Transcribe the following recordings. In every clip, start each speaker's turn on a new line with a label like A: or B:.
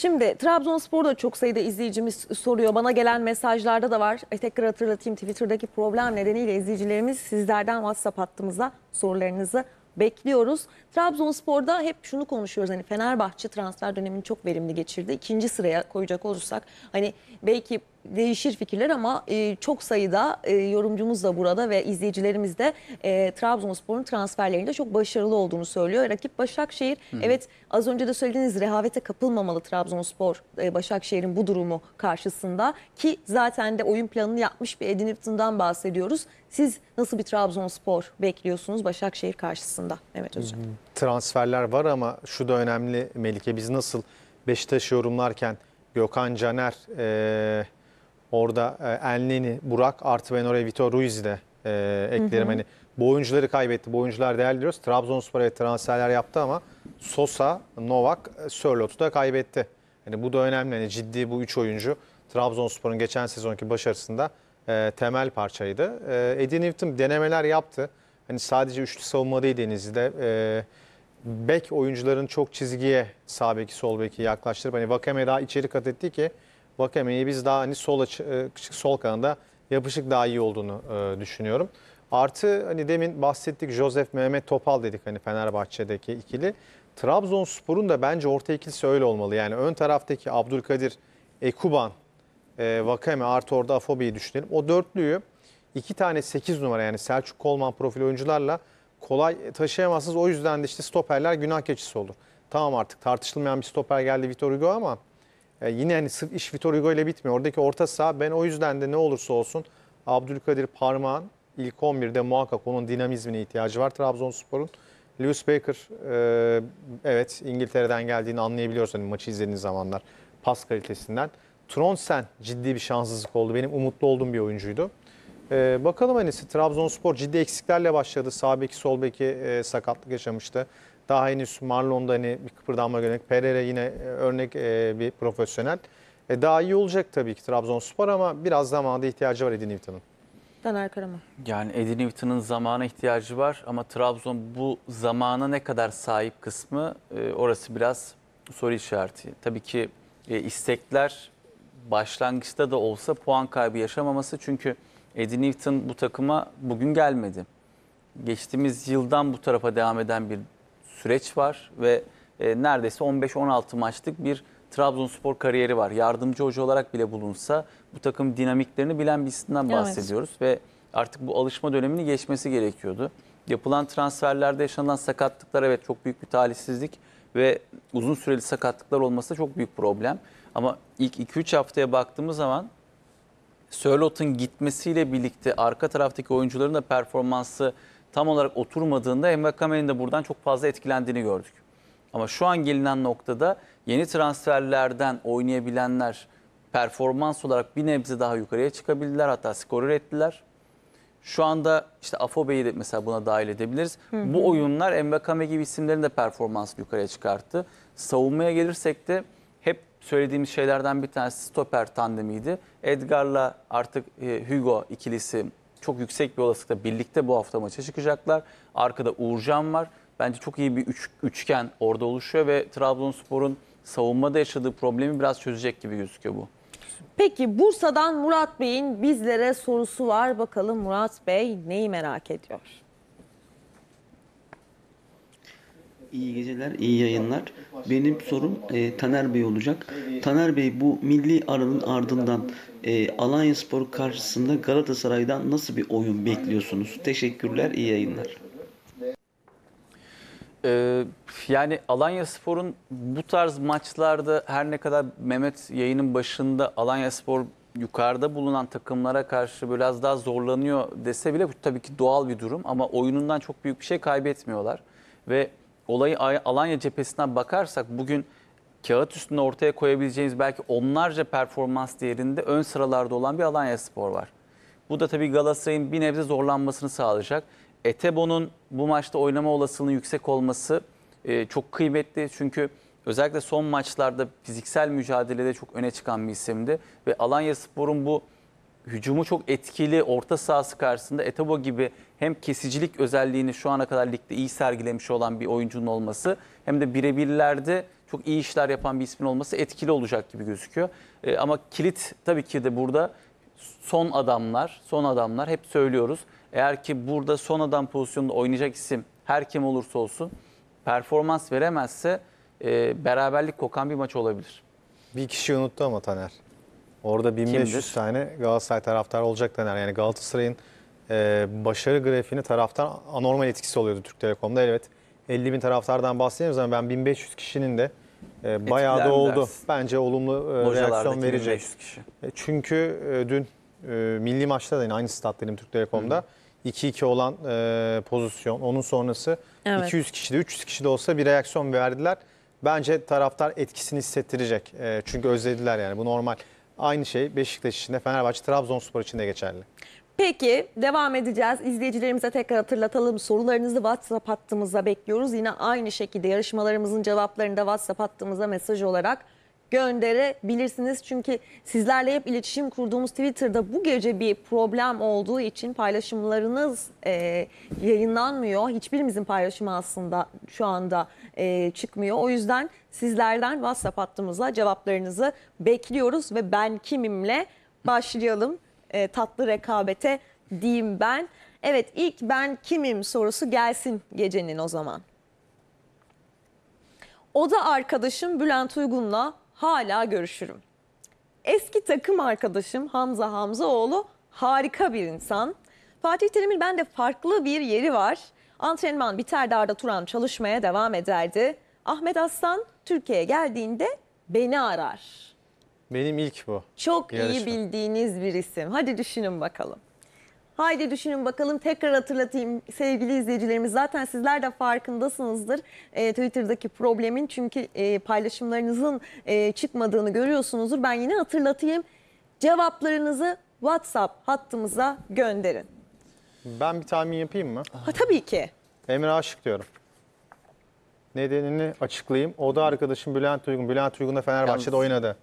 A: Şimdi Trabzonspor'da çok sayıda izleyicimiz soruyor. Bana gelen mesajlarda da var. E, tekrar hatırlatayım Twitter'daki problem nedeniyle izleyicilerimiz sizlerden WhatsApp hattımıza sorularınızı bekliyoruz. Trabzonspor'da hep şunu konuşuyoruz hani Fenerbahçe transfer dönemini çok verimli geçirdi. İkinci sıraya koyacak olursak hani belki değişir fikirler ama e, çok sayıda e, yorumcumuz da burada ve izleyicilerimiz de e, Trabzonspor'un transferlerinde çok başarılı olduğunu söylüyor. Rakip Başakşehir Hı. evet az önce de söylediğiniz rehavete kapılmamalı Trabzonspor e, Başakşehir'in bu durumu karşısında ki zaten de oyun planını yapmış bir Edin Ipton'dan bahsediyoruz. Siz nasıl bir Trabzonspor bekliyorsunuz Başakşehir karşısında Evet Hocam?
B: Transferler var ama şu da önemli Melike biz nasıl Beşiktaş yorumlarken Gökhan Caner... E, Orada e, Enlini, Burak artı ben oraya Vitor Ruiz'i de e, eklerim. Hı hı. Hani bu oyuncuları kaybetti. Bu oyuncular değerli diyoruz. Trabzonspor evet transferler yaptı ama Sosa, Novak, e, Sörlot'u da kaybetti. Hani bu da önemli. Hani ciddi bu üç oyuncu Trabzonspor'un geçen sezonki başarısında e, temel parçaydı. E, Eddie Newton denemeler yaptı. Hani sadece üçlü savunma değil Denizli'de. E, bek oyuncuların çok çizgiye sağ beki sol beki yaklaştırıp hani Vakame daha içeri kat etti ki Vakame'yi biz daha hani sola e, sol kanada yapışık daha iyi olduğunu e, düşünüyorum. Artı hani demin bahsettik Josef Mehmet Topal dedik hani Fenerbahçe'deki ikili. Trabzonspor'un da bence orta ikilisi öyle olmalı. Yani ön taraftaki Abdülkadir Ekuban, e, Vakame artı orada Afobi'yi düşünelim. O dörtlüyü iki tane 8 numara yani Selçuk Kolman profil oyuncularla kolay taşıyamazsınız. O yüzden de işte stoperler günah keçisi olur. Tamam artık tartışılmayan bir stoper geldi Vitor Hugo ama yine hani sırf iş Vitor Hugo ile bitmiyor. Oradaki orta saha ben o yüzden de ne olursa olsun Abdülkadir Parmağan ilk 11'de muhakkak onun dinamizmine ihtiyacı var Trabzonspor'un. Lewis Baker e, evet İngiltere'den geldiğini anlayabiliyoruz hani maçı izlediğiniz zamanlar pas kalitesinden. Tronsen ciddi bir şanssızlık oldu. Benim umutlu olduğum bir oyuncuydu. E, bakalım hani Trabzonspor ciddi eksiklerle başladı. Sağ beki sol beki e, sakatlık yaşamıştı. Daha henüz Marlon'da hani bir kıpırdanma örnek, Pereira yine e, örnek e, bir profesyonel. E daha iyi olacak tabii ki Trabzonspor ama biraz zamanda
C: ihtiyacı var Edin Newton'un. Taner Karaman. Yani Edin Newton'un zamana ihtiyacı var ama Trabzon bu zamana ne kadar sahip kısmı e, orası biraz soru işareti. Tabii ki e, istekler başlangıçta da olsa puan kaybı yaşamaması çünkü Edin Newton bu takıma bugün gelmedi. Geçtiğimiz yıldan bu tarafa devam eden bir süreç var ve e, neredeyse 15-16 maçlık bir Trabzonspor kariyeri var. Yardımcı hoca olarak bile bulunsa bu takım dinamiklerini bilen birisinden evet. bahsediyoruz ve artık bu alışma dönemini geçmesi gerekiyordu. Yapılan transferlerde yaşanan sakatlıklar evet çok büyük bir talihsizlik ve uzun süreli sakatlıklar olması çok büyük problem. Ama ilk 2-3 haftaya baktığımız zaman Sörlot'un gitmesiyle birlikte arka taraftaki oyuncuların da performansı tam olarak oturmadığında Mbakamen'in de buradan çok fazla etkilendiğini gördük. Ama şu an gelinen noktada yeni transferlerden oynayabilenler performans olarak bir nebze daha yukarıya çıkabildiler. Hatta skor ürettiler. Şu anda işte Afobe'yi de mesela buna dahil edebiliriz. Hı hı. Bu oyunlar Emre Mbakame gibi isimlerin de performansı yukarıya çıkarttı. Savunmaya gelirsek de hep söylediğimiz şeylerden bir tanesi stoper tandemiydi. Edgar'la artık e, Hugo ikilisi çok yüksek bir olasılıkla birlikte bu hafta maça çıkacaklar. Arkada Uğurcan var. Bence çok iyi bir üç, üçgen orada oluşuyor ve Trabzonspor'un savunmada yaşadığı problemi biraz çözecek gibi gözüküyor bu.
A: Peki Bursa'dan Murat Bey'in bizlere sorusu var. Bakalım Murat Bey neyi merak ediyor?
C: İyi geceler, iyi yayınlar. Benim sorum e, Taner Bey olacak. Taner Bey bu milli aranın ardından e, Alanya Spor karşısında Galatasaray'dan nasıl bir oyun bekliyorsunuz? Teşekkürler, iyi yayınlar. Ee, yani Alanya Spor'un bu tarz maçlarda her ne kadar Mehmet yayının başında Alanya Spor yukarıda bulunan takımlara karşı biraz daha zorlanıyor dese bile bu tabii ki doğal bir durum ama oyunundan çok büyük bir şey kaybetmiyorlar. Ve olayı Alanya cephesinden bakarsak bugün kağıt üstünde ortaya koyabileceğimiz belki onlarca performans değerinde ön sıralarda olan bir Alanya Spor var. Bu da tabii Galatasaray'ın bir nebze zorlanmasını sağlayacak. Etebo'nun bu maçta oynama olasılığının yüksek olması e, çok kıymetli. Çünkü özellikle son maçlarda fiziksel mücadelede çok öne çıkan bir isimdi. Ve Alanya Spor'un bu hücumu çok etkili orta sahası karşısında Etebo gibi hem kesicilik özelliğini şu ana kadar ligde iyi sergilemiş olan bir oyuncunun olması hem de birebirlerde çok iyi işler yapan bir ismin olması etkili olacak gibi gözüküyor. E, ama kilit tabii ki de burada son adamlar, son adamlar hep söylüyoruz. Eğer ki burada son adam pozisyonunda oynayacak isim her kim olursa olsun performans veremezse e, beraberlik kokan bir maç olabilir.
B: Bir kişi unuttu ama Taner. Orada 1500 Kimdir? tane Galatasaray taraftar olacak dener. Yani Galatasaray'ın e, başarı grafiğini taraftan anormal etkisi oluyordu Türk Telekom'da. Evet 50 bin taraftardan bahsediyoruz ama ben 1500 kişinin de e, bayağı da oldu. Bence olumlu e, reaksiyon verecek. Kişi. E, çünkü e, dün e, milli maçta da yine aynı statlarım Türk Telekom'da 2-2 olan e, pozisyon. Onun sonrası evet. 200 kişi de 300 kişi de olsa bir reaksiyon verdiler. Bence taraftar etkisini hissettirecek. E, çünkü özlediler yani bu normal. Aynı şey Beşiktaş için de Fenerbahçe, Trabzonspor için de geçerli.
A: Peki devam edeceğiz. İzleyicilerimize tekrar hatırlatalım. Sorularınızı WhatsApp hattımıza bekliyoruz. Yine aynı şekilde yarışmalarımızın cevaplarını da WhatsApp hattımıza mesaj olarak gönderebilirsiniz. Çünkü sizlerle hep iletişim kurduğumuz Twitter'da bu gece bir problem olduğu için paylaşımlarınız e, yayınlanmıyor. Hiçbirimizin paylaşımı aslında şu anda e, çıkmıyor. O yüzden sizlerden WhatsApp hattımıza cevaplarınızı bekliyoruz ve ben kimimle başlayalım e, tatlı rekabete diyeyim ben. Evet ilk ben kimim sorusu gelsin gecenin o zaman. O da arkadaşım Bülent Uygun'la hala görüşürüm. Eski takım arkadaşım Hamza Hamzaoğlu harika bir insan. Fatih Terim'in bende farklı bir yeri var. Antrenman biter de Turan çalışmaya devam ederdi. Ahmet Aslan Türkiye'ye geldiğinde beni arar.
B: Benim ilk bu. Çok Yarışma. iyi
A: bildiğiniz bir isim. Hadi düşünün bakalım. Haydi düşünün bakalım tekrar hatırlatayım sevgili izleyicilerimiz. Zaten sizler de farkındasınızdır e, Twitter'daki problemin. Çünkü e, paylaşımlarınızın e, çıkmadığını görüyorsunuzdur. Ben yine hatırlatayım. Cevaplarınızı WhatsApp hattımıza gönderin.
B: Ben bir tahmin yapayım mı?
A: Ha, tabii ki.
B: Emre Aşık diyorum. Nedenini açıklayayım. O da arkadaşım Bülent Uygun. Bülent Uygun da Fenerbahçe'de oynadı.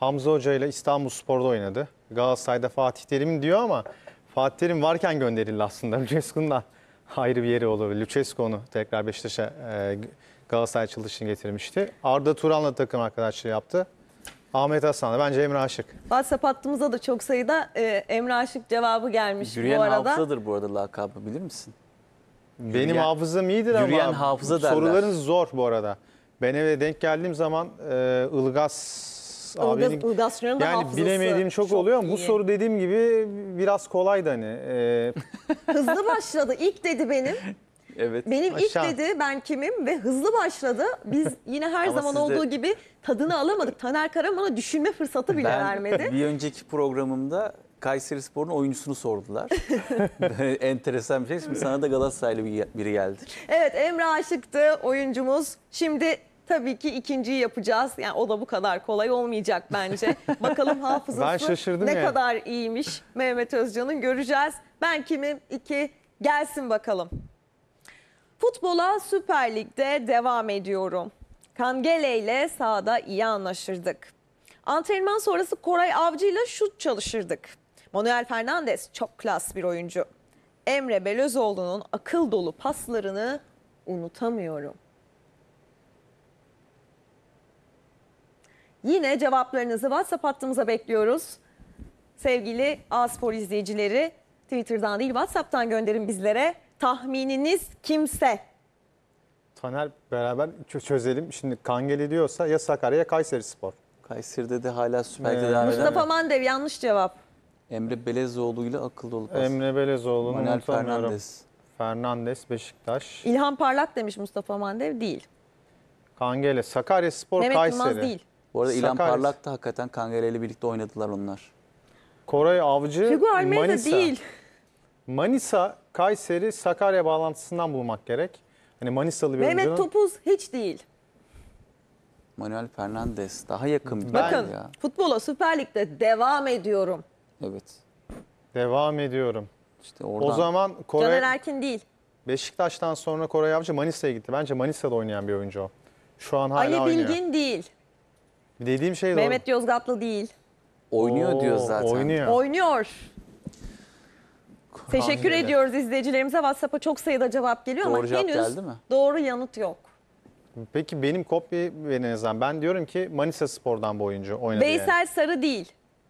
B: Hamza Hoca ile İstanbul Spor'da oynadı. Galatasaray'da Fatih Terim diyor ama Fatih Terim varken gönderildi aslında. Lucescu'nun da ayrı bir yeri olabilir. Lucescu onu tekrar Beşiktaş'a e, Galatasaray açılışını getirmişti. Arda Turan'la takım arkadaşlığı yaptı. Ahmet Hasan'la bence Emre Aşık.
A: WhatsApp hattımıza da çok sayıda e, Emre Aşık cevabı gelmiş Yürüyen bu arada.
B: hafızadır bu arada lakabı bilir misin? Benim yürüyen, hafızam iyidir yürüyen ama hafıza sorularınız derler. zor bu arada. Ben eve denk geldiğim zaman e, Ilgaz abinin
A: Ilgaz yani hafızası bilemediğim çok,
B: çok oluyor iyi. bu soru dediğim gibi biraz kolaydı hani. E...
A: Hızlı başladı. İlk dedi benim. Evet. Benim Aşağı. ilk dedi ben kimim ve hızlı başladı. Biz yine her zaman sizde... olduğu gibi tadını alamadık. Taner Karan bana düşünme fırsatı bile ben, vermedi. Bir
C: önceki programımda Kayseri Spor'un oyuncusunu sordular. Enteresan bir şey. Şimdi sana da Galatasaraylı biri geldi.
A: Evet Emre Aşık'tı oyuncumuz. Şimdi Tabii ki ikinciyi yapacağız. Yani o da bu kadar kolay olmayacak bence. Bakalım Ben hafızası şaşırdım ne ya. kadar iyiymiş Mehmet Özcan'ın göreceğiz. Ben kimim? İki gelsin bakalım. Futbola Süper Lig'de devam ediyorum. Kangele ile sahada iyi anlaşırdık. Antrenman sonrası Koray Avcı ile şut çalışırdık. Manuel Fernandez çok klas bir oyuncu. Emre Belözoğlu'nun akıl dolu paslarını unutamıyorum. Yine cevaplarınızı WhatsApp hattımıza bekliyoruz. Sevgili A-Spor izleyicileri Twitter'dan değil WhatsApp'tan gönderin bizlere. Tahmininiz kimse?
B: Taner beraber çözelim. Şimdi Kangeli diyorsa ya Sakarya ya Kayseri Spor.
C: Kayseri dedi hala
B: Sümer'de Ee, devam eden Mustafa
A: Mandev yanlış cevap.
B: Emre Belezoğlu ile akıllı olup Emre Belezoğlu'nu Manuel Fernandez, Fernandez, Beşiktaş.
A: İlhan Parlak demiş Mustafa Mandev değil.
C: Kangeli, Sakarya Spor, Mehmet Kayseri. Yılmaz değil. Bu arada İlhan Parlak da hakikaten Kangere ile birlikte oynadılar onlar. Koray Avcı, Hugo
A: Manisa. değil.
B: Manisa, Kayseri, Sakarya bağlantısından bulmak gerek.
C: Hani Manisalı bir Mehmet oyuncunun-
A: Topuz hiç değil.
C: Manuel Fernandes daha yakın bir Bakın ya.
A: futbola Süper Lig'de devam ediyorum.
C: Evet.
B: Devam ediyorum. İşte oradan. O zaman Koray Caner Erkin değil. Beşiktaş'tan sonra Koray Avcı Manisa'ya gitti. Bence Manisa'da oynayan bir oyuncu o. Şu an hala Ali oynuyor.
A: Bilgin değil.
B: Dediğim şey doğru. Mehmet
A: Yozgatlı değil.
B: Oynuyor Oo, diyor zaten. Oynuyor.
A: Oynuyor.
B: Teşekkür Hamile. ediyoruz
A: izleyicilerimize. WhatsApp'a çok sayıda cevap geliyor Doğru ama cevap henüz geldi mi? doğru yanıt yok.
B: Peki benim kopya en Ben diyorum ki Manisa Spor'dan bu oyuncu oynadı. Veysel
A: yani. Sarı değil.